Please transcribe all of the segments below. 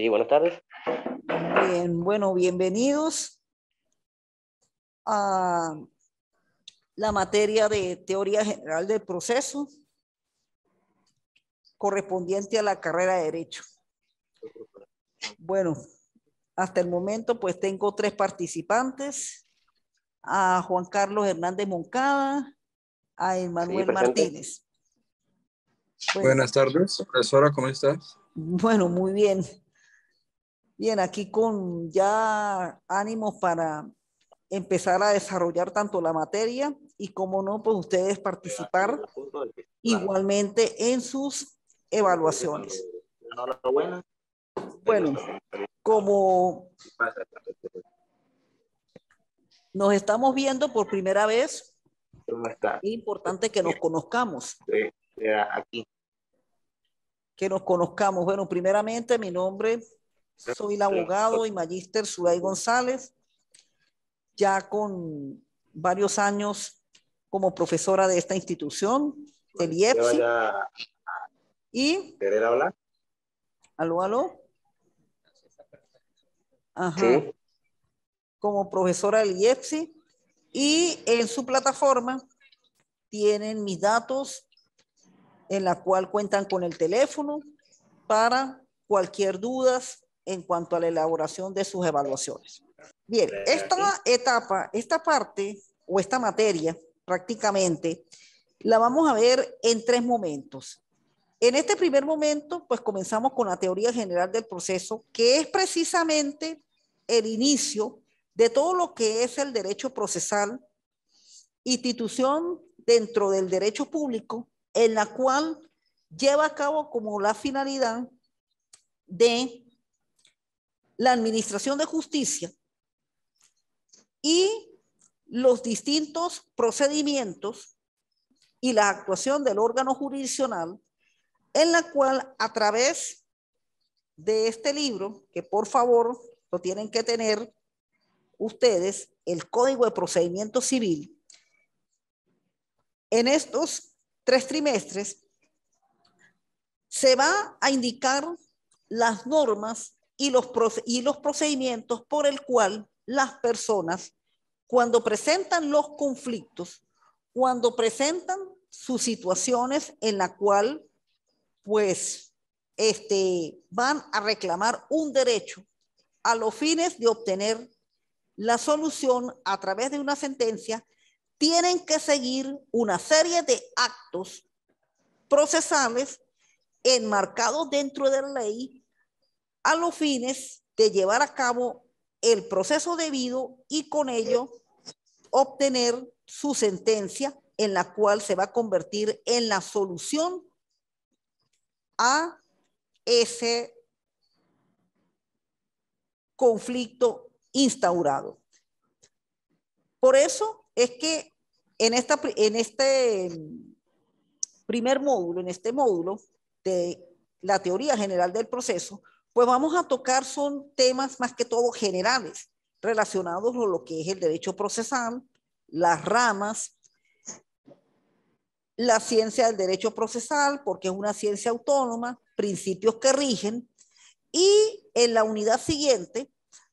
Sí, buenas tardes. Bien, bueno, bienvenidos a la materia de teoría general del proceso correspondiente a la carrera de derecho. Bueno, hasta el momento pues tengo tres participantes, a Juan Carlos Hernández Moncada, a Emanuel Martínez. buenas tardes, profesora, ¿cómo estás? Bueno, muy bien. Bien, aquí con ya ánimos para empezar a desarrollar tanto la materia y como no, pues ustedes participar igualmente en sus evaluaciones. Bueno, como nos estamos viendo por primera vez, es importante que nos conozcamos. Aquí. Que nos conozcamos. Bueno, primeramente mi nombre soy el abogado y magíster Zulay González, ya con varios años como profesora de esta institución, del IEPSI. Y... ¿Querer hablar? ¿Aló, aló? Ajá. Como profesora del IEPSI y en su plataforma tienen mis datos en la cual cuentan con el teléfono para cualquier dudas en cuanto a la elaboración de sus evaluaciones. Bien, esta etapa, esta parte o esta materia prácticamente, la vamos a ver en tres momentos. En este primer momento, pues comenzamos con la teoría general del proceso, que es precisamente el inicio de todo lo que es el derecho procesal, institución dentro del derecho público, en la cual lleva a cabo como la finalidad de la Administración de Justicia y los distintos procedimientos y la actuación del órgano jurisdiccional, en la cual a través de este libro, que por favor lo tienen que tener ustedes, el Código de Procedimiento Civil, en estos tres trimestres se va a indicar las normas y los, y los procedimientos por el cual las personas, cuando presentan los conflictos, cuando presentan sus situaciones en la cual, pues, este, van a reclamar un derecho a los fines de obtener la solución a través de una sentencia, tienen que seguir una serie de actos procesales enmarcados dentro de la ley a los fines de llevar a cabo el proceso debido y con ello obtener su sentencia en la cual se va a convertir en la solución a ese conflicto instaurado. Por eso es que en, esta, en este primer módulo, en este módulo de la teoría general del proceso, pues vamos a tocar son temas más que todo generales, relacionados con lo que es el derecho procesal, las ramas, la ciencia del derecho procesal, porque es una ciencia autónoma, principios que rigen, y en la unidad siguiente,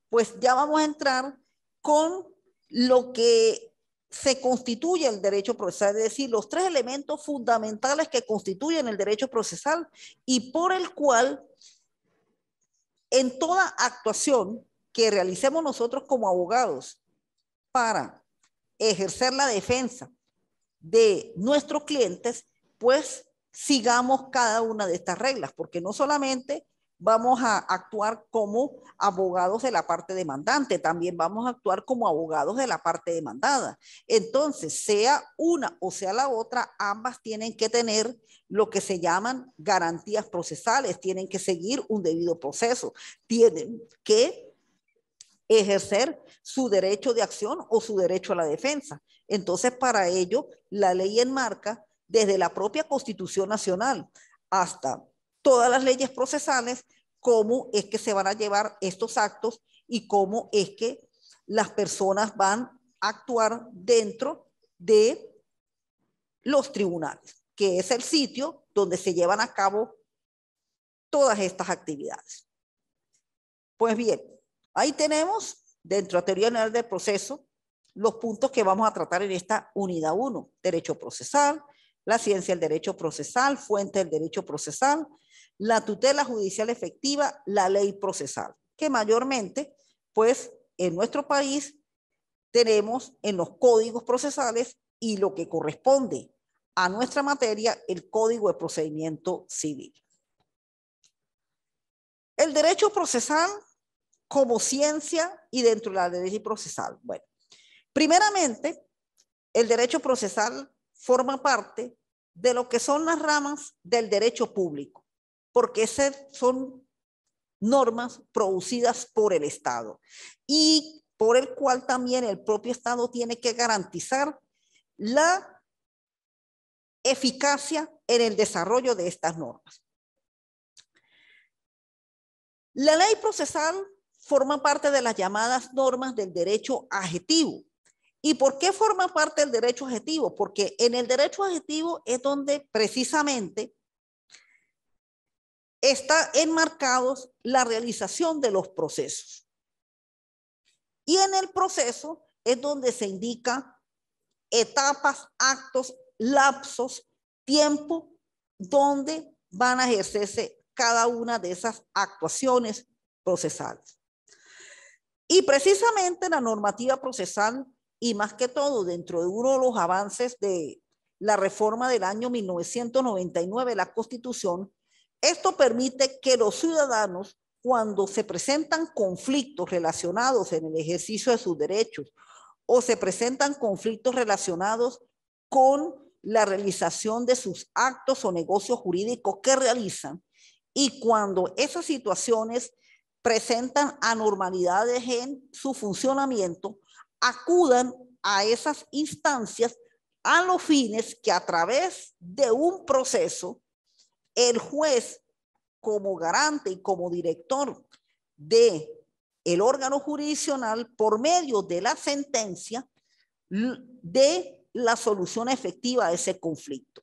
pues ya vamos a entrar con lo que se constituye el derecho procesal, es decir, los tres elementos fundamentales que constituyen el derecho procesal y por el cual en toda actuación que realicemos nosotros como abogados para ejercer la defensa de nuestros clientes, pues sigamos cada una de estas reglas, porque no solamente vamos a actuar como abogados de la parte demandante, también vamos a actuar como abogados de la parte demandada. Entonces, sea una o sea la otra, ambas tienen que tener lo que se llaman garantías procesales, tienen que seguir un debido proceso, tienen que ejercer su derecho de acción o su derecho a la defensa. Entonces, para ello, la ley enmarca desde la propia Constitución Nacional hasta todas las leyes procesales, cómo es que se van a llevar estos actos y cómo es que las personas van a actuar dentro de los tribunales, que es el sitio donde se llevan a cabo todas estas actividades. Pues bien, ahí tenemos dentro de la teoría general del proceso los puntos que vamos a tratar en esta unidad 1, derecho procesal, la ciencia del derecho procesal, fuente del derecho procesal, la tutela judicial efectiva, la ley procesal, que mayormente, pues, en nuestro país tenemos en los códigos procesales y lo que corresponde a nuestra materia, el Código de Procedimiento Civil. El derecho procesal como ciencia y dentro de la ley procesal. Bueno, primeramente, el derecho procesal forma parte de lo que son las ramas del derecho público porque esas son normas producidas por el Estado y por el cual también el propio Estado tiene que garantizar la eficacia en el desarrollo de estas normas. La ley procesal forma parte de las llamadas normas del derecho adjetivo. ¿Y por qué forma parte del derecho adjetivo? Porque en el derecho adjetivo es donde precisamente está enmarcados la realización de los procesos. Y en el proceso es donde se indica etapas, actos, lapsos, tiempo, donde van a ejercerse cada una de esas actuaciones procesales. Y precisamente la normativa procesal, y más que todo dentro de uno de los avances de la reforma del año 1999 la Constitución, esto permite que los ciudadanos, cuando se presentan conflictos relacionados en el ejercicio de sus derechos o se presentan conflictos relacionados con la realización de sus actos o negocios jurídicos que realizan, y cuando esas situaciones presentan anormalidades en su funcionamiento, acudan a esas instancias a los fines que a través de un proceso el juez como garante y como director de el órgano jurisdiccional por medio de la sentencia de la solución efectiva de ese conflicto.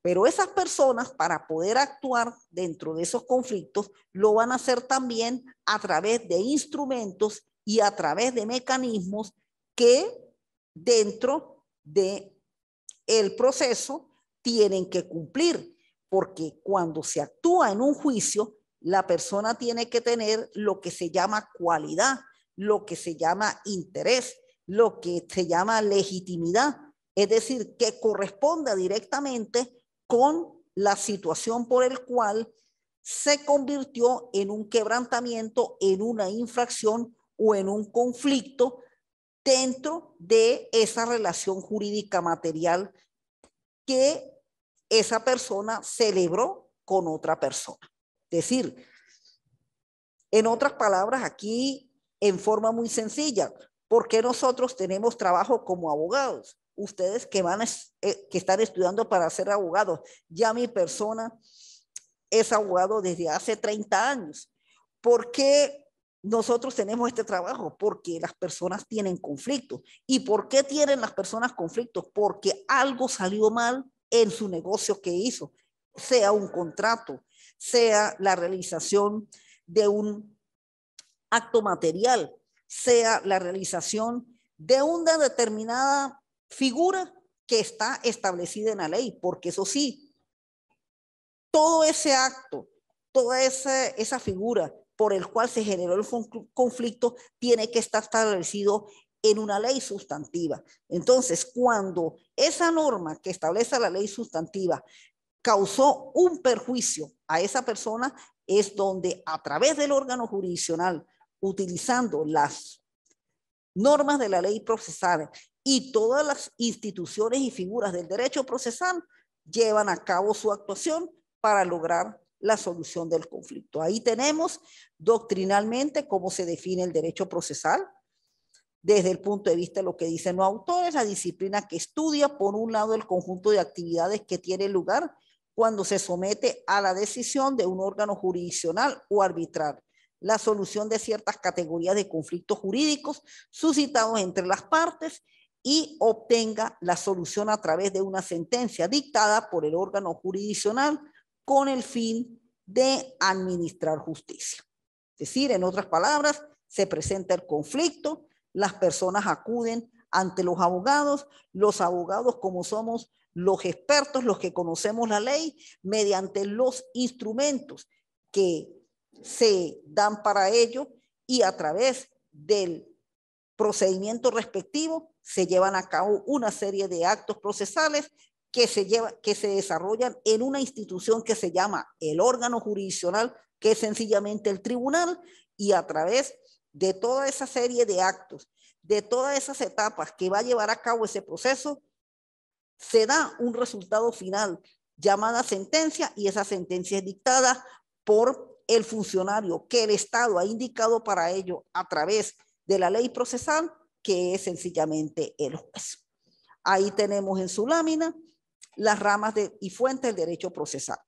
Pero esas personas para poder actuar dentro de esos conflictos lo van a hacer también a través de instrumentos y a través de mecanismos que dentro de el proceso tienen que cumplir porque cuando se actúa en un juicio, la persona tiene que tener lo que se llama cualidad, lo que se llama interés, lo que se llama legitimidad, es decir, que corresponda directamente con la situación por el cual se convirtió en un quebrantamiento, en una infracción o en un conflicto dentro de esa relación jurídica material que esa persona celebró con otra persona. Es decir, en otras palabras, aquí en forma muy sencilla, ¿por qué nosotros tenemos trabajo como abogados? Ustedes que van a, eh, que están estudiando para ser abogados, ya mi persona es abogado desde hace 30 años. ¿Por qué nosotros tenemos este trabajo? Porque las personas tienen conflictos. ¿Y por qué tienen las personas conflictos? Porque algo salió mal en su negocio que hizo, sea un contrato, sea la realización de un acto material, sea la realización de una determinada figura que está establecida en la ley, porque eso sí, todo ese acto, toda esa, figura por el cual se generó el conflicto tiene que estar establecido en una ley sustantiva. Entonces, cuando esa norma que establece la ley sustantiva causó un perjuicio a esa persona, es donde a través del órgano jurisdiccional, utilizando las normas de la ley procesal y todas las instituciones y figuras del derecho procesal, llevan a cabo su actuación para lograr la solución del conflicto. Ahí tenemos doctrinalmente cómo se define el derecho procesal, desde el punto de vista de lo que dicen los autores, la disciplina que estudia, por un lado, el conjunto de actividades que tiene lugar cuando se somete a la decisión de un órgano jurisdiccional o arbitral, la solución de ciertas categorías de conflictos jurídicos suscitados entre las partes y obtenga la solución a través de una sentencia dictada por el órgano jurisdiccional con el fin de administrar justicia. Es decir, en otras palabras, se presenta el conflicto, las personas acuden ante los abogados, los abogados como somos los expertos, los que conocemos la ley, mediante los instrumentos que se dan para ello y a través del procedimiento respectivo se llevan a cabo una serie de actos procesales que se, que se desarrollan en una institución que se llama el órgano jurisdiccional, que es sencillamente el tribunal, y a través de toda esa serie de actos, de todas esas etapas que va a llevar a cabo ese proceso, se da un resultado final llamada sentencia y esa sentencia es dictada por el funcionario que el Estado ha indicado para ello a través de la ley procesal, que es sencillamente el juez. Ahí tenemos en su lámina las ramas y fuentes del derecho procesal.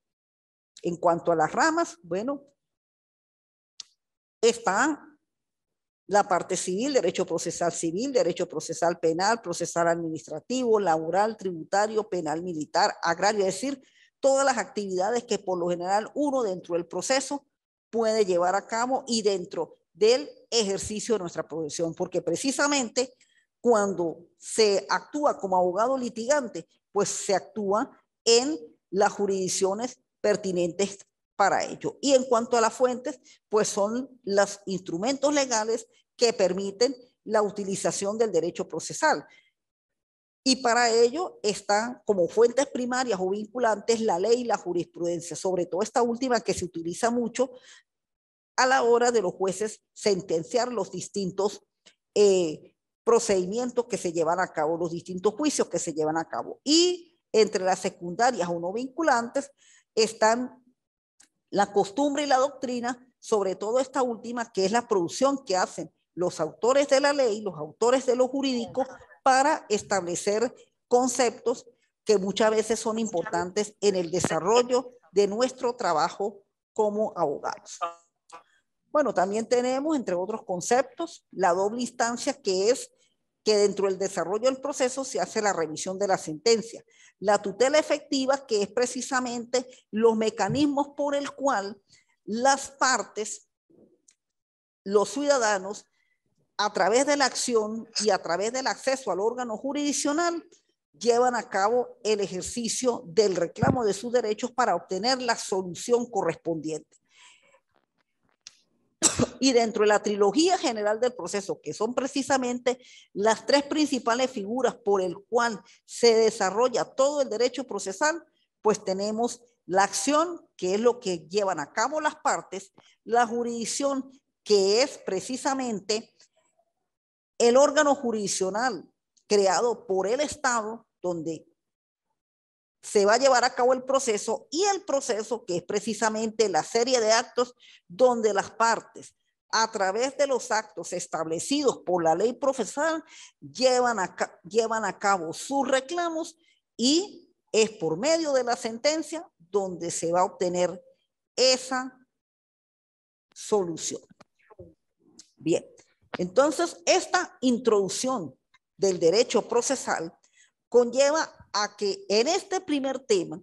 En cuanto a las ramas, bueno, están la parte civil, derecho procesal civil, derecho procesal penal, procesal administrativo, laboral, tributario, penal militar, agrario, es decir, todas las actividades que por lo general uno dentro del proceso puede llevar a cabo y dentro del ejercicio de nuestra profesión, porque precisamente cuando se actúa como abogado litigante, pues se actúa en las jurisdicciones pertinentes para ello. Y en cuanto a las fuentes, pues son los instrumentos legales que permiten la utilización del derecho procesal. Y para ello están como fuentes primarias o vinculantes la ley y la jurisprudencia, sobre todo esta última que se utiliza mucho a la hora de los jueces sentenciar los distintos eh, procedimientos que se llevan a cabo, los distintos juicios que se llevan a cabo. Y entre las secundarias o no vinculantes están la costumbre y la doctrina, sobre todo esta última, que es la producción que hacen los autores de la ley, los autores de lo jurídico, para establecer conceptos que muchas veces son importantes en el desarrollo de nuestro trabajo como abogados. Bueno, también tenemos, entre otros conceptos, la doble instancia, que es que dentro del desarrollo del proceso se hace la revisión de la sentencia. La tutela efectiva, que es precisamente los mecanismos por el cual las partes, los ciudadanos, a través de la acción y a través del acceso al órgano jurisdiccional, llevan a cabo el ejercicio del reclamo de sus derechos para obtener la solución correspondiente. Y dentro de la trilogía general del proceso, que son precisamente las tres principales figuras por el cual se desarrolla todo el derecho procesal, pues tenemos la acción, que es lo que llevan a cabo las partes, la jurisdicción, que es precisamente el órgano jurisdiccional creado por el Estado, donde se va a llevar a cabo el proceso y el proceso que es precisamente la serie de actos donde las partes a través de los actos establecidos por la ley procesal, llevan a, llevan a cabo sus reclamos y es por medio de la sentencia donde se va a obtener esa solución. Bien, entonces esta introducción del derecho procesal conlleva a que en este primer tema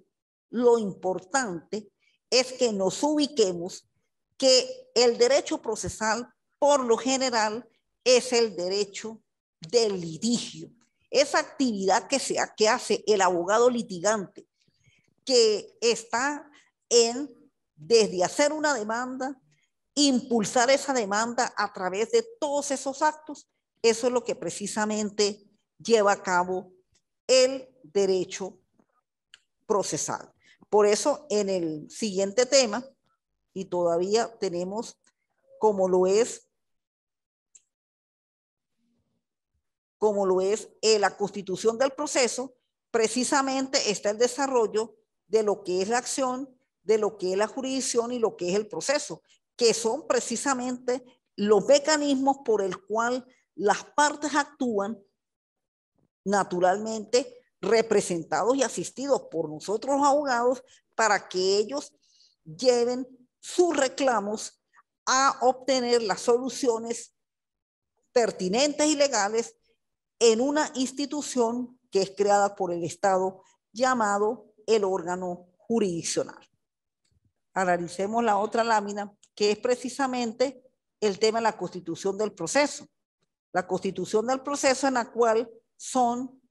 lo importante es que nos ubiquemos que el derecho procesal, por lo general, es el derecho del litigio. Esa actividad que, que hace el abogado litigante, que está en, desde hacer una demanda, impulsar esa demanda a través de todos esos actos, eso es lo que precisamente lleva a cabo el derecho procesal. Por eso, en el siguiente tema, y todavía tenemos como lo es como lo es eh, la constitución del proceso, precisamente está el desarrollo de lo que es la acción, de lo que es la jurisdicción y lo que es el proceso, que son precisamente los mecanismos por el cual las partes actúan naturalmente representados y asistidos por nosotros los abogados para que ellos lleven sus reclamos a obtener las soluciones pertinentes y legales en una institución que es creada por el Estado llamado el órgano jurisdiccional. Analicemos la otra lámina, que es precisamente el tema de la constitución del proceso. La constitución del proceso en la cual son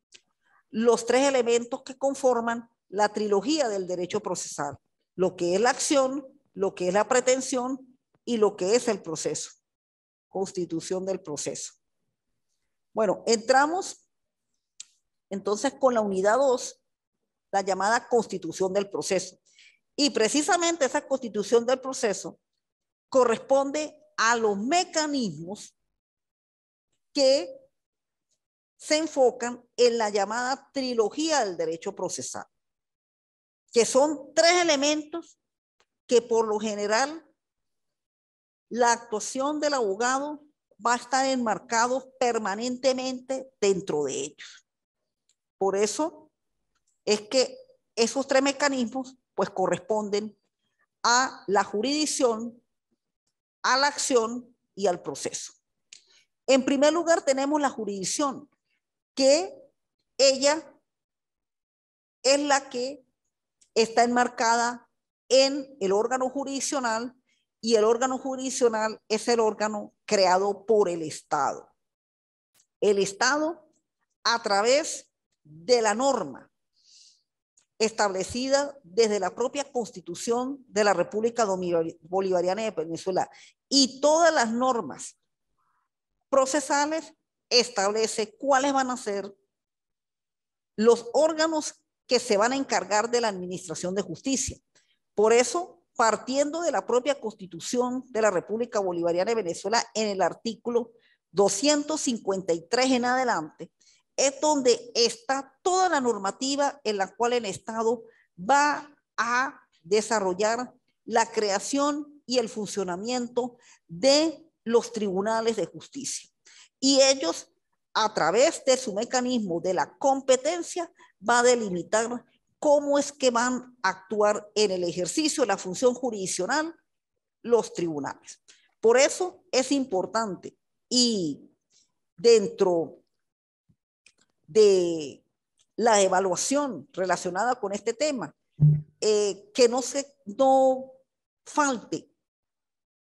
los tres elementos que conforman la trilogía del derecho procesal, lo que es la acción, lo que es la pretensión y lo que es el proceso, constitución del proceso. Bueno, entramos entonces con la unidad 2, la llamada constitución del proceso. Y precisamente esa constitución del proceso corresponde a los mecanismos que se enfocan en la llamada trilogía del derecho procesal, que son tres elementos que por lo general la actuación del abogado va a estar enmarcado permanentemente dentro de ellos. Por eso es que esos tres mecanismos pues corresponden a la jurisdicción, a la acción y al proceso. En primer lugar tenemos la jurisdicción, que ella es la que está enmarcada en el órgano jurisdiccional y el órgano jurisdiccional es el órgano creado por el Estado. El Estado, a través de la norma establecida desde la propia Constitución de la República Bolivariana de Venezuela y todas las normas procesales, establece cuáles van a ser los órganos que se van a encargar de la administración de justicia. Por eso, partiendo de la propia constitución de la República Bolivariana de Venezuela en el artículo 253 en adelante, es donde está toda la normativa en la cual el Estado va a desarrollar la creación y el funcionamiento de los tribunales de justicia. Y ellos, a través de su mecanismo de la competencia, va a delimitar cómo es que van a actuar en el ejercicio de la función jurisdiccional los tribunales. Por eso es importante y dentro de la evaluación relacionada con este tema, eh, que no, se, no falte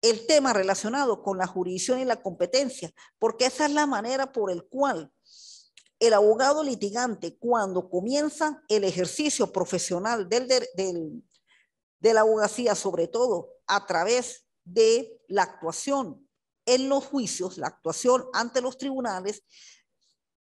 el tema relacionado con la jurisdicción y la competencia, porque esa es la manera por el cual el abogado litigante cuando comienza el ejercicio profesional del, del, de la abogacía, sobre todo a través de la actuación en los juicios, la actuación ante los tribunales,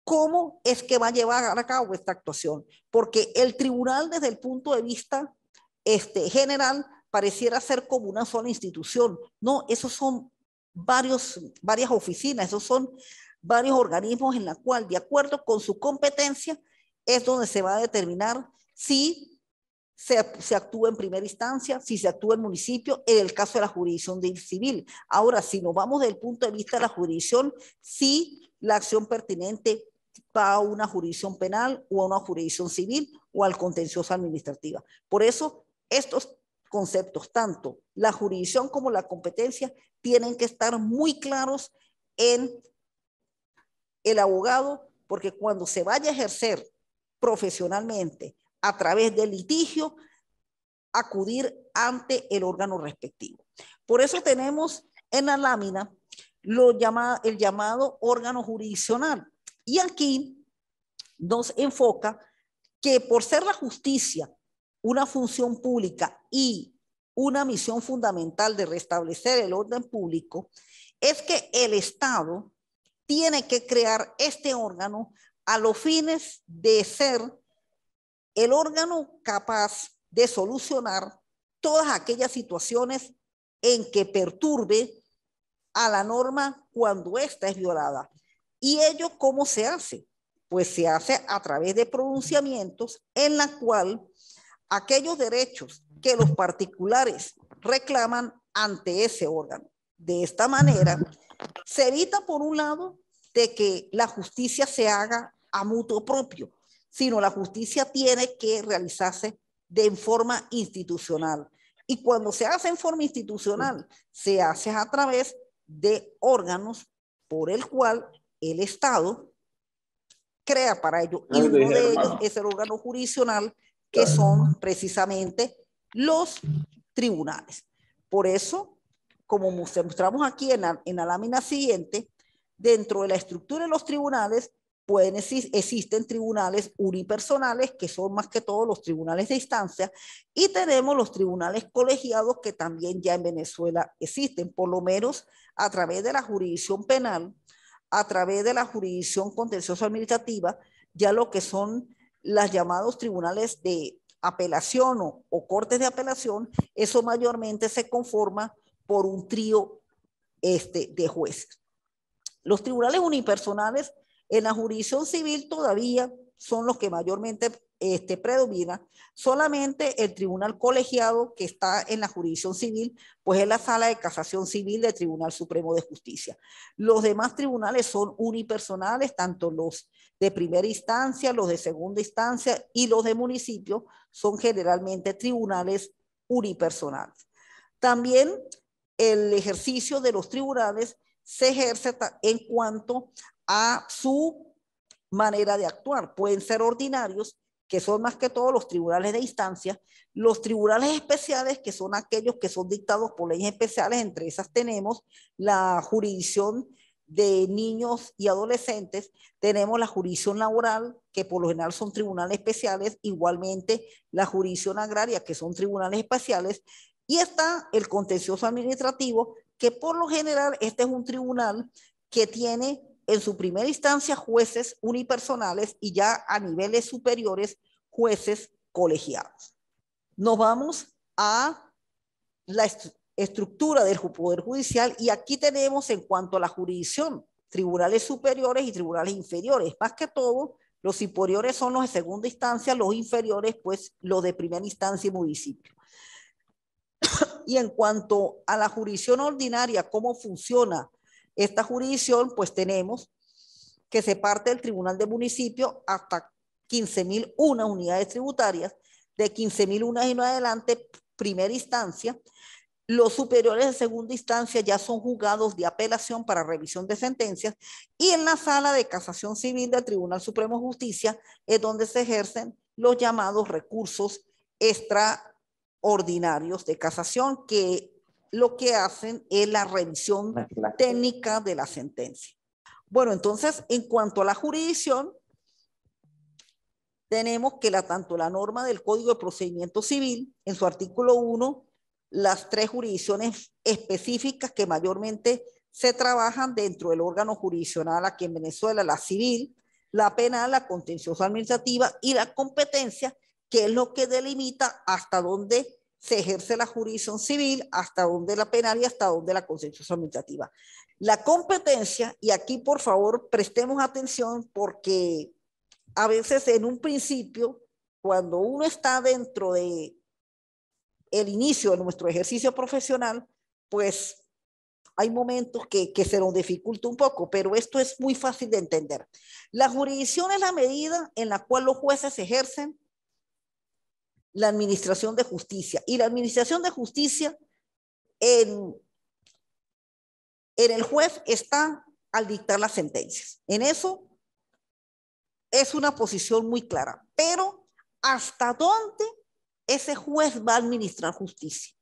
cómo es que va a llevar a cabo esta actuación. Porque el tribunal desde el punto de vista este, general pareciera ser como una sola institución. No, esos son varios, varias oficinas, esos son varios organismos en la cual, de acuerdo con su competencia, es donde se va a determinar si se, actúa en primera instancia, si se actúa en municipio, en el caso de la jurisdicción civil. Ahora, si nos vamos del punto de vista de la jurisdicción, si la acción pertinente va a una jurisdicción penal o a una jurisdicción civil o al contencioso administrativo. Por eso, estos conceptos, tanto la jurisdicción como la competencia, tienen que estar muy claros en el abogado, porque cuando se vaya a ejercer profesionalmente a través del litigio, acudir ante el órgano respectivo. Por eso tenemos en la lámina lo llama, el llamado órgano jurisdiccional. Y aquí nos enfoca que por ser la justicia una función pública y una misión fundamental de restablecer el orden público, es que el Estado tiene que crear este órgano a los fines de ser el órgano capaz de solucionar todas aquellas situaciones en que perturbe a la norma cuando ésta es violada. ¿Y ello cómo se hace? Pues se hace a través de pronunciamientos en la cual aquellos derechos que los particulares reclaman ante ese órgano. De esta manera, se evita por un lado de que la justicia se haga a mutuo propio, sino la justicia tiene que realizarse de forma institucional. Y cuando se hace en forma institucional, se hace a través de órganos por el cual el Estado crea para ello. Y uno de ellos es el órgano jurisdiccional, que son precisamente los tribunales. Por eso como mostramos aquí en la, lámina siguiente, dentro de la estructura de los tribunales pueden, existen tribunales unipersonales, que son más que todos los tribunales de instancia, y tenemos los tribunales colegiados que también ya en Venezuela existen, por lo menos a través de la jurisdicción penal, a través de la jurisdicción contencioso administrativa, ya lo que son las llamados tribunales de apelación o, o cortes de apelación, eso mayormente se conforma por un trío este, de jueces. Los tribunales unipersonales en la jurisdicción civil todavía son los que mayormente este, predomina, solamente el tribunal colegiado que está en la jurisdicción civil, pues es la sala de casación civil del Tribunal Supremo de Justicia. Los demás tribunales son unipersonales, tanto los de primera instancia, los de segunda instancia y los de municipio son generalmente tribunales unipersonales. También el ejercicio de los tribunales se ejerce en cuanto a su manera de actuar. Pueden ser ordinarios, que son más que todos los tribunales de instancia, los tribunales especiales, que son aquellos que son dictados por leyes especiales, entre esas tenemos la jurisdicción de niños y adolescentes, tenemos la jurisdicción laboral, que por lo general son tribunales especiales, igualmente la jurisdicción agraria, que son tribunales especiales, y está el contencioso administrativo, que por lo general este es un tribunal que tiene en su primera instancia jueces unipersonales y ya a niveles superiores jueces colegiados. Nos vamos a la estructura del Poder Judicial y aquí tenemos en cuanto a la jurisdicción tribunales superiores y tribunales inferiores. Más que todo, los superiores son los de segunda instancia, los inferiores pues los de primera instancia y municipio. Y en cuanto a la jurisdicción ordinaria, cómo funciona esta jurisdicción, pues tenemos que se parte del Tribunal de Municipio hasta 15.001 unidades tributarias, de y no adelante, primera instancia. Los superiores de segunda instancia ya son juzgados de apelación para revisión de sentencias y en la sala de casación civil del Tribunal Supremo de Justicia es donde se ejercen los llamados recursos extra ordinarios de casación que lo que hacen es la revisión técnica de la sentencia. Bueno, entonces, en cuanto a la jurisdicción, tenemos que la, tanto la norma del Código de Procedimiento Civil, en su artículo 1, las tres jurisdicciones específicas que mayormente se trabajan dentro del órgano jurisdiccional aquí en Venezuela, la civil, la penal, la contenciosa administrativa y la competencia, que es lo que delimita hasta dónde se ejerce la jurisdicción civil, hasta dónde la penal y hasta dónde la conciliación administrativa. La competencia, y aquí por favor prestemos atención porque a veces en un principio, cuando uno está dentro de el inicio de nuestro ejercicio profesional, pues hay momentos que, que, se nos dificulta un poco, pero esto es muy fácil de entender. La jurisdicción es la medida en la cual los jueces ejercen la Administración de Justicia. Y la Administración de Justicia en, el juez está al dictar las sentencias. En eso es una posición muy clara. Pero ¿hasta dónde ese juez va a administrar justicia?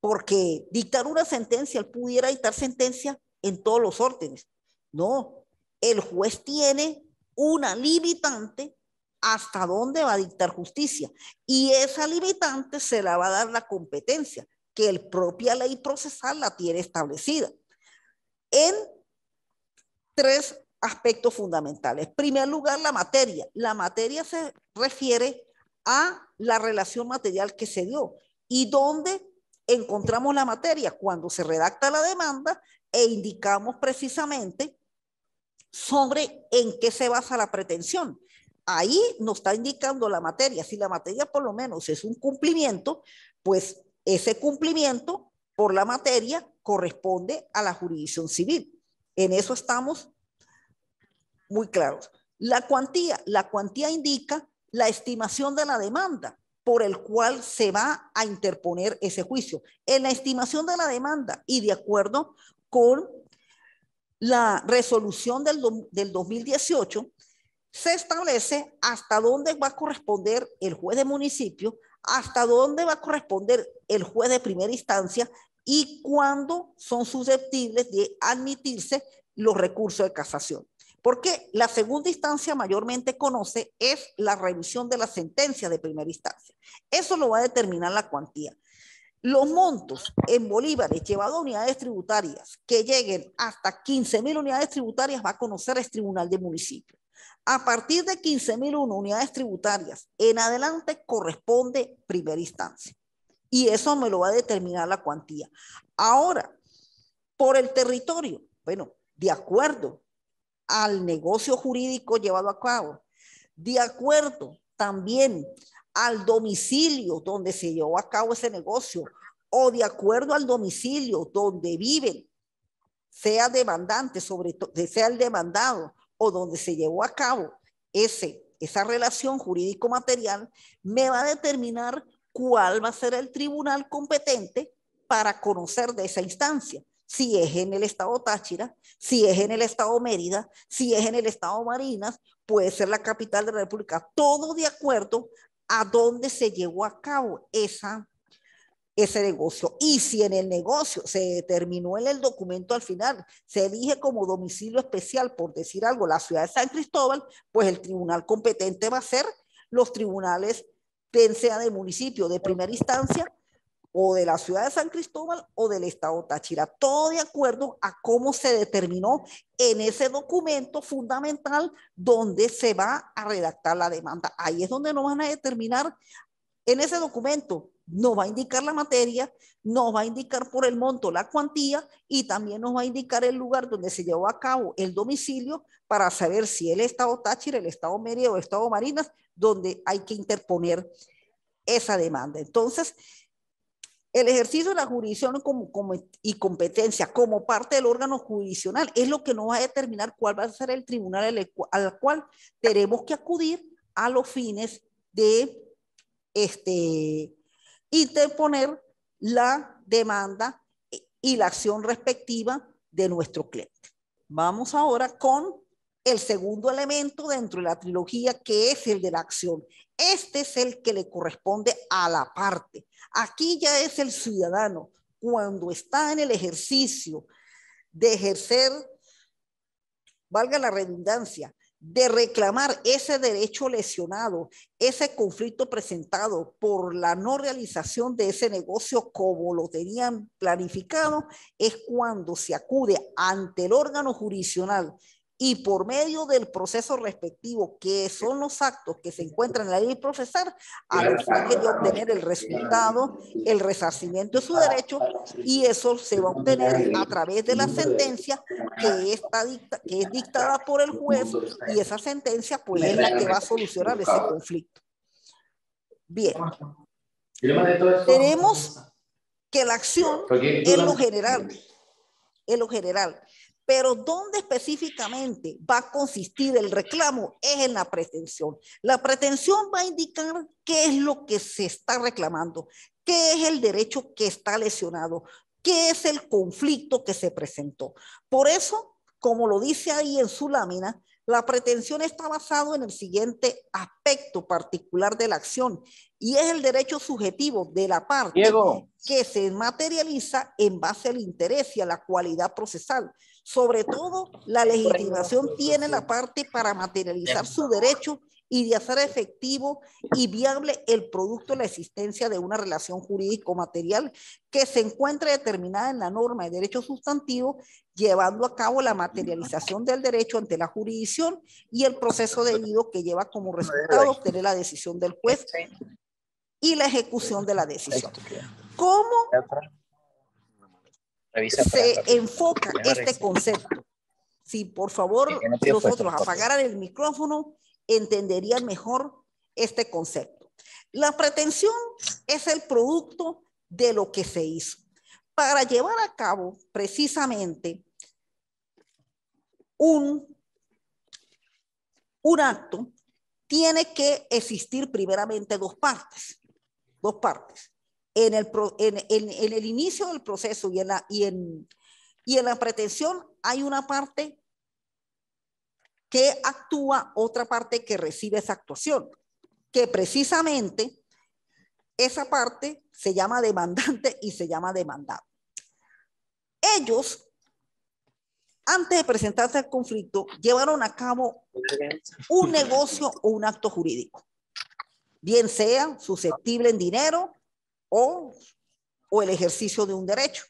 Porque dictar una sentencia, él pudiera dictar sentencia en todos los órdenes. No, el juez tiene una limitante hasta dónde va a dictar justicia. Y esa limitante se la va a dar la competencia, que el propia ley procesal la tiene establecida en tres aspectos fundamentales. primer lugar, la materia. La materia se refiere a la relación material que se dio y dónde encontramos la materia cuando se redacta la demanda e indicamos precisamente sobre en qué se basa la pretensión ahí nos está indicando la materia. Si la materia por lo menos es un cumplimiento, pues ese cumplimiento por la materia corresponde a la jurisdicción civil. En eso estamos muy claros. La cuantía, la cuantía indica la estimación de la demanda por el cual se va a interponer ese juicio. En la estimación de la demanda y de acuerdo con la resolución del, del 2018, se establece hasta dónde va a corresponder el juez de municipio, hasta dónde va a corresponder el juez de primera instancia y cuándo son susceptibles de admitirse los recursos de casación. Porque la segunda instancia mayormente conoce es la revisión de la sentencia de primera instancia. Eso lo va a determinar la cuantía. Los montos en bolívares llevados a unidades tributarias que lleguen hasta 15 mil unidades tributarias va a conocer el tribunal de municipio. A partir de 15.001 unidades tributarias en adelante corresponde primera instancia. Y eso me lo va a determinar la cuantía. Ahora, por el territorio, bueno, de acuerdo al negocio jurídico llevado a cabo, de acuerdo también al domicilio donde se llevó a cabo ese negocio o de acuerdo al domicilio donde viven, sea demandante, sobre todo, sea el demandado o donde se llevó a cabo ese, esa relación jurídico-material, me va a determinar cuál va a ser el tribunal competente para conocer de esa instancia. Si es en el estado Táchira, si es en el estado Mérida, si es en el estado Marinas, puede ser la capital de la República. Todo de acuerdo a dónde se llevó a cabo esa, ese negocio. Y si en el negocio se determinó en el documento al final, se elige como domicilio especial, por decir algo, la ciudad de San Cristóbal, pues el tribunal competente va a ser los tribunales, sea del municipio de primera instancia o de la ciudad de San Cristóbal o del estado Táchira, todo de acuerdo a cómo se determinó en ese documento fundamental donde se va a redactar la demanda. Ahí es donde nos van a determinar en ese documento nos va a indicar la materia, nos va a indicar por el monto la cuantía y también nos va a indicar el lugar donde se llevó a cabo el domicilio para saber si el Estado Táchira, el Estado Mérida o el Estado Marinas, donde hay que interponer esa demanda. Entonces, el ejercicio de la jurisdicción y competencia como parte del órgano judicial es lo que nos va a determinar cuál va a ser el tribunal al cual tenemos que acudir a los fines de este, y de poner la demanda y la acción respectiva de nuestro cliente. Vamos ahora con el segundo elemento dentro de la trilogía, que es el de la acción. Este es el que le corresponde a la parte. Aquí ya es el ciudadano, cuando está en el ejercicio de ejercer, valga la redundancia, de reclamar ese derecho lesionado, ese conflicto presentado por la no realización de ese negocio como lo tenían planificado, es cuando se acude ante el órgano jurisdiccional y por medio del proceso respectivo, que son los actos que se encuentran en la ley procesar, a los de obtener el resultado, el resarcimiento de su derecho, y eso se va a obtener a través de la sentencia que, está que es dictada por el juez, y esa sentencia pues es la que va a solucionar ese conflicto. Bien. Tenemos que la acción en lo general, en lo general, pero ¿dónde específicamente va a consistir el reclamo? Es en la pretensión. La pretensión va a indicar qué es lo que se está reclamando, qué es el derecho que está lesionado, qué es el conflicto que se presentó. Por eso, como lo dice ahí en su lámina, la pretensión está basado en el siguiente aspecto particular de la acción y es el derecho subjetivo de la parte que se materializa en base al interés y a la cualidad procesal sobre todo la legitimación tiene la parte para materializar su derecho y de hacer efectivo y viable el producto de la existencia de una relación jurídico-material que se encuentre determinada en la norma de derecho sustantivo, llevando a cabo la materialización del derecho ante la jurisdicción y el proceso debido que lleva como resultado obtener la decisión del juez este. y la ejecución de la decisión. Este. ¿Cómo se enfoca este concepto. Si por favor nosotros apagaran el micrófono, entenderían mejor este concepto. La pretensión es el producto de lo que se hizo. Para llevar a cabo precisamente un, un acto, tiene que existir primeramente dos partes. Dos partes en el, en, el inicio del proceso y en, la, y, en, y en la pretensión hay una parte que actúa, otra parte que recibe esa actuación, que precisamente esa parte se llama demandante y se llama demandado. Ellos, antes de presentarse al conflicto, llevaron a cabo un negocio o un acto jurídico, bien sea susceptible en dinero, o, o el ejercicio de un derecho.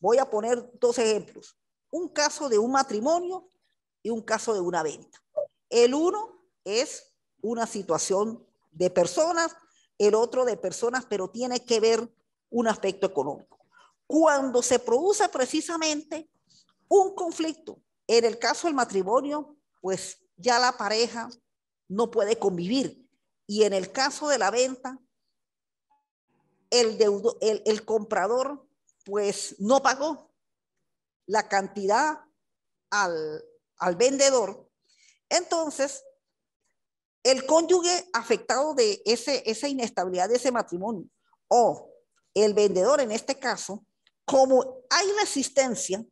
Voy a poner dos ejemplos. Un caso de un matrimonio y un caso de una venta. El uno es una situación de personas, el otro de personas, pero tiene que ver un aspecto económico. Cuando se produce precisamente un conflicto, en el caso del matrimonio, pues ya la pareja no puede convivir. Y en el caso de la venta, el, deudo, el, comprador pues no pagó la cantidad al, vendedor. Entonces, el cónyuge afectado de esa inestabilidad de ese matrimonio o el vendedor en este caso, como hay la existencia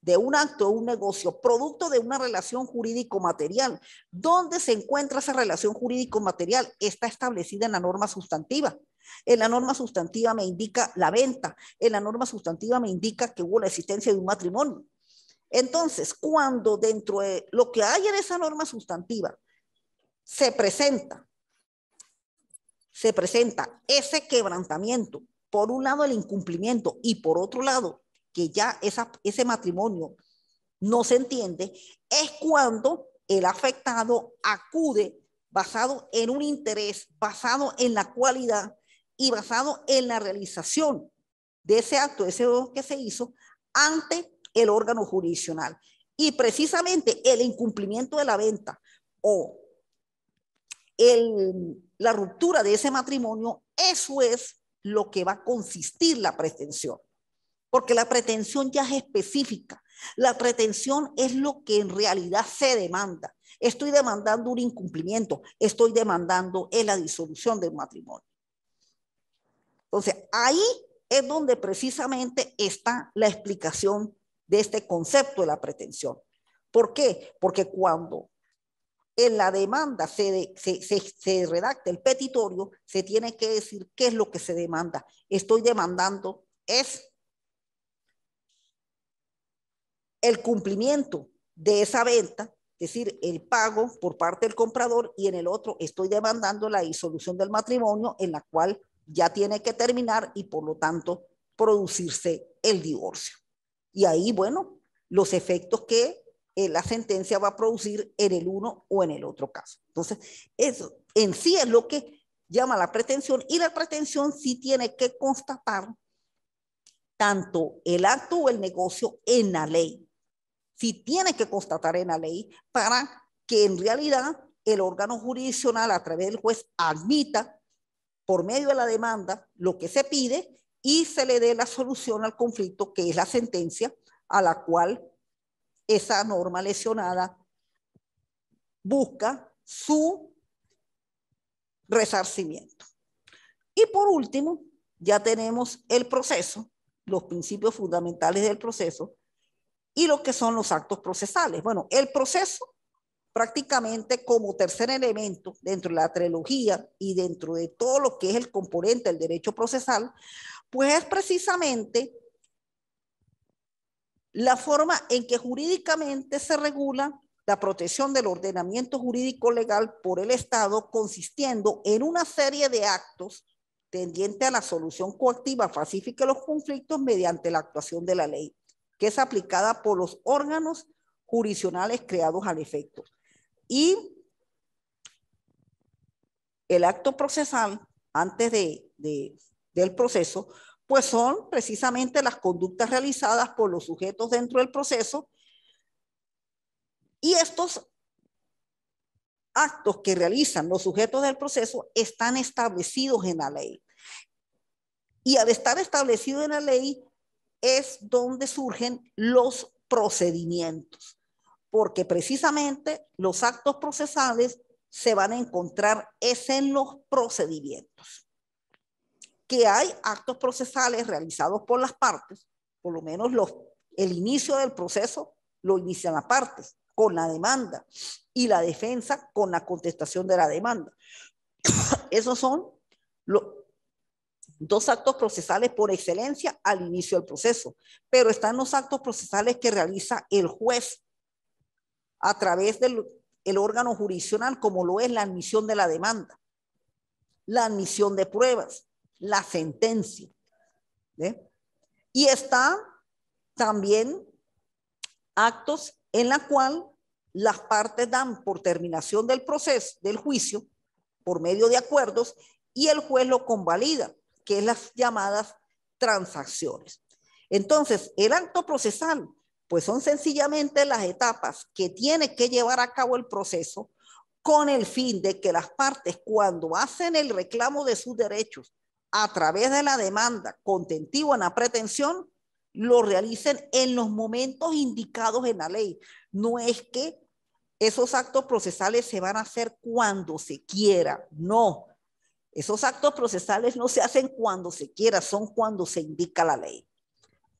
de un acto o un negocio, producto de una relación jurídico-material. ¿Dónde se encuentra esa relación jurídico-material? Está establecida en la norma sustantiva. En la norma sustantiva me indica la venta. En la norma sustantiva me indica que hubo la existencia de un matrimonio. Entonces, cuando dentro de lo que hay en esa norma sustantiva se presenta, se presenta ese quebrantamiento, por un lado el incumplimiento y por otro lado que ya esa, ese matrimonio no se entiende, es cuando el afectado acude basado en un interés, basado en la cualidad y basado en la realización de ese acto, de ese que se hizo ante el órgano jurisdiccional. Y precisamente el incumplimiento de la venta o la ruptura de ese matrimonio, eso es lo que va a consistir la pretensión, porque la pretensión ya es específica. La pretensión es lo que en realidad se demanda. Estoy demandando un incumplimiento, estoy demandando la disolución del matrimonio. Entonces, ahí es donde precisamente está la explicación de este concepto de la pretensión. ¿Por qué? Porque cuando en la demanda se, redacta el petitorio, se tiene que decir qué es lo que se demanda. Estoy demandando es el cumplimiento de esa venta, es decir, el pago por parte del comprador y en el otro estoy demandando la disolución del matrimonio en la cual ya tiene que terminar y por lo tanto producirse el divorcio. Y ahí, bueno, los efectos que eh, la sentencia va a producir en el uno o en el otro caso. Entonces, eso en sí es lo que llama la pretensión y la pretensión sí tiene que constatar tanto el acto o el negocio en la ley. Si tiene que constatar en la ley para que en realidad el órgano jurisdiccional a través del juez admita por medio de la demanda lo que se pide y se le dé la solución al conflicto, que es la sentencia a la cual esa norma lesionada busca su resarcimiento. Y por último, ya tenemos el proceso, los principios fundamentales del proceso y lo que son los actos procesales. Bueno, el proceso prácticamente como tercer elemento dentro de la trilogía y dentro de todo lo que es el componente del derecho procesal, pues es precisamente la forma en que jurídicamente se regula la protección del ordenamiento jurídico legal por el Estado, consistiendo en una serie de actos tendiente a la solución coactiva pacífica de los conflictos mediante la actuación de la ley, que es aplicada por los órganos jurisdiccionales creados al efecto. Y el acto procesal, antes del proceso, pues son precisamente las conductas realizadas por los sujetos dentro del proceso y estos actos que realizan los sujetos del proceso están establecidos en la ley. Y al estar establecido en la ley es donde surgen los procedimientos porque precisamente los actos procesales se van a encontrar es en los procedimientos. Que hay actos procesales realizados por las partes, por lo menos los, el inicio del proceso lo inician las partes con la demanda y la defensa con la contestación de la demanda. Esos son los dos actos procesales por excelencia al inicio del proceso, pero están los actos procesales que realiza el juez a través del el órgano jurisdiccional como lo es la admisión de la demanda, la admisión de pruebas, la sentencia. Y está también actos en la cual las partes dan por terminación del proceso, del juicio, por medio de acuerdos, y el juez lo convalida, que es las llamadas transacciones. Entonces, el acto procesal pues son sencillamente las etapas que tiene que llevar a cabo el proceso con el fin de que las partes cuando hacen el reclamo de sus derechos a través de la demanda contentiva en la pretensión, lo realicen en los momentos indicados en la ley. No es que esos actos procesales se van a hacer cuando se quiera, no. Esos actos procesales no se hacen cuando se quiera, son cuando se indica la ley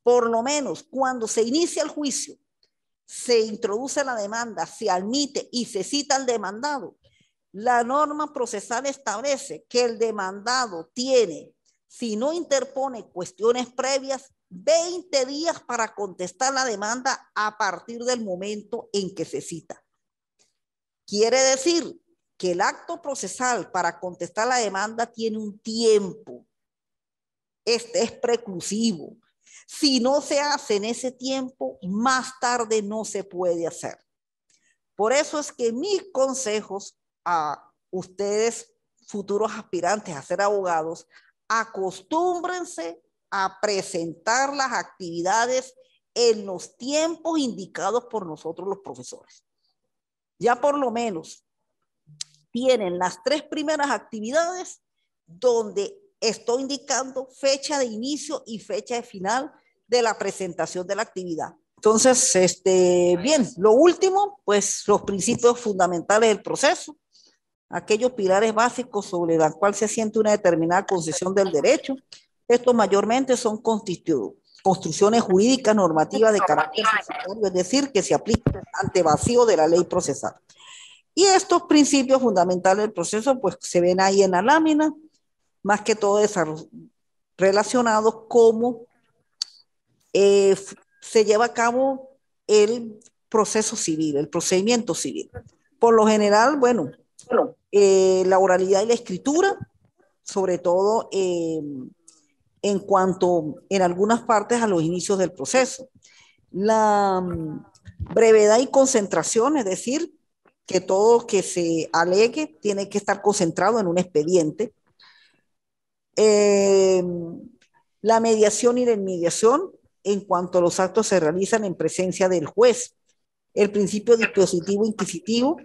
por lo menos cuando se inicia el juicio, se introduce la demanda, se admite y se cita al demandado, la norma procesal establece que el demandado tiene, si no interpone cuestiones previas, 20 días para contestar la demanda a partir del momento en que se cita. Quiere decir que el acto procesal para contestar la demanda tiene un tiempo. Este es preclusivo. Si no se hace en ese tiempo, más tarde no se puede hacer. Por eso es que mis consejos a ustedes, futuros aspirantes a ser abogados, acostúmbrense a presentar las actividades en los tiempos indicados por nosotros los profesores. Ya por lo menos tienen las tres primeras actividades donde estoy indicando fecha de inicio y fecha de final de la presentación de la actividad. Entonces, este, bien, lo último, pues los principios fundamentales del proceso, aquellos pilares básicos sobre los cuales se siente una determinada concesión del derecho. Estos mayormente son construcciones jurídicas normativas de carácter es decir, que se aplican ante vacío de la ley procesal. Y estos principios fundamentales del proceso, pues se ven ahí en la lámina, más que todo relacionados cómo eh, se lleva a cabo el proceso civil, el procedimiento civil. Por lo general, bueno, eh, la oralidad y la escritura, sobre todo em, en cuanto en algunas partes a los inicios del proceso. La mm, brevedad y concentración, es decir, que todo que se alegue tiene que estar concentrado en un expediente Em, la mediación y la inmediación en cuanto los actos se realizan en presencia del juez. El principio dispositivo inquisitivo,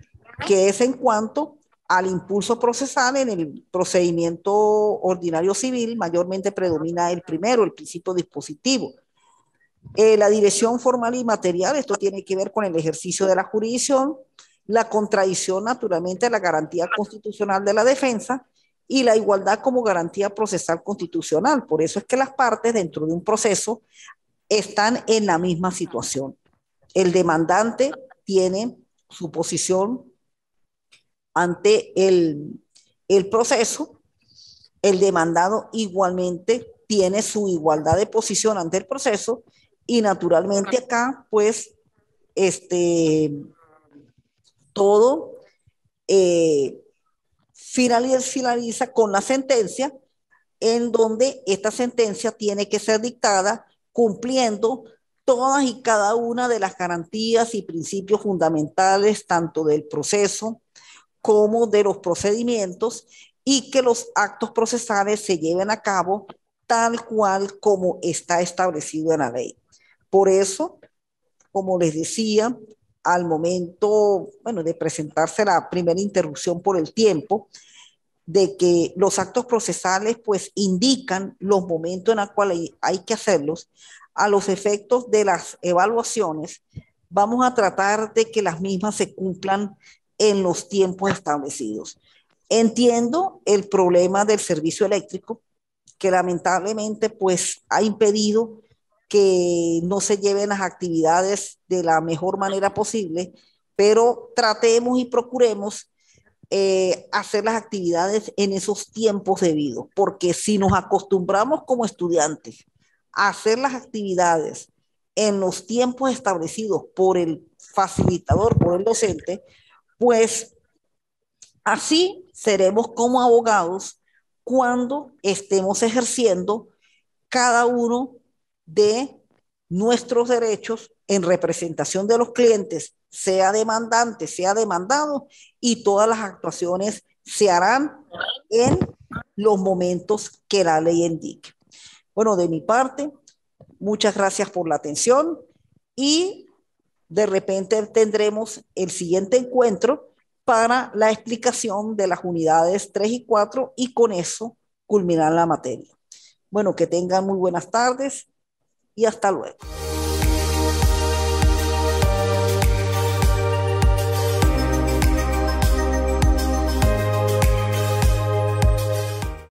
que es en cuanto al impulso procesal en el procedimiento ordinario civil, mayormente predomina el primero, el principio dispositivo. Eh, la dirección formal y material, esto tiene que ver con el ejercicio de la jurisdicción, la contradicción, naturalmente, a la garantía constitucional de la defensa y la igualdad como garantía procesal constitucional. Por eso es que las partes dentro de un proceso están en la misma situación. El demandante tiene su posición ante el, proceso, el demandado igualmente tiene su igualdad de posición ante el proceso y naturalmente acá pues este todo eh, finaliza con la sentencia, en donde esta sentencia tiene que ser dictada cumpliendo todas y cada una de las garantías y principios fundamentales tanto del proceso como de los procedimientos y que los actos procesales se lleven a cabo tal cual como está establecido en la ley. Por eso, como les decía, al momento, bueno, de presentarse la primera interrupción por el tiempo, de que los actos procesales pues indican los momentos en los cuales hay que hacerlos. A los efectos de las evaluaciones, vamos a tratar de que las mismas se cumplan en los tiempos establecidos. Entiendo el problema del servicio eléctrico, que lamentablemente pues ha impedido que no se lleven las actividades de la mejor manera posible, pero tratemos y procuremos eh, hacer las actividades en esos tiempos debidos, porque si nos acostumbramos como estudiantes a hacer las actividades en los tiempos establecidos por el facilitador, por el docente, pues así seremos como abogados cuando estemos ejerciendo cada uno de nuestros derechos en representación de los clientes, sea demandante, sea demandado, y todas las actuaciones se harán en los momentos que la ley indique. Bueno, de mi parte, muchas gracias por la atención y de repente tendremos el siguiente encuentro para la explicación de las unidades 3 y 4 y con eso culminar la materia. Bueno, que tengan muy buenas tardes y hasta luego.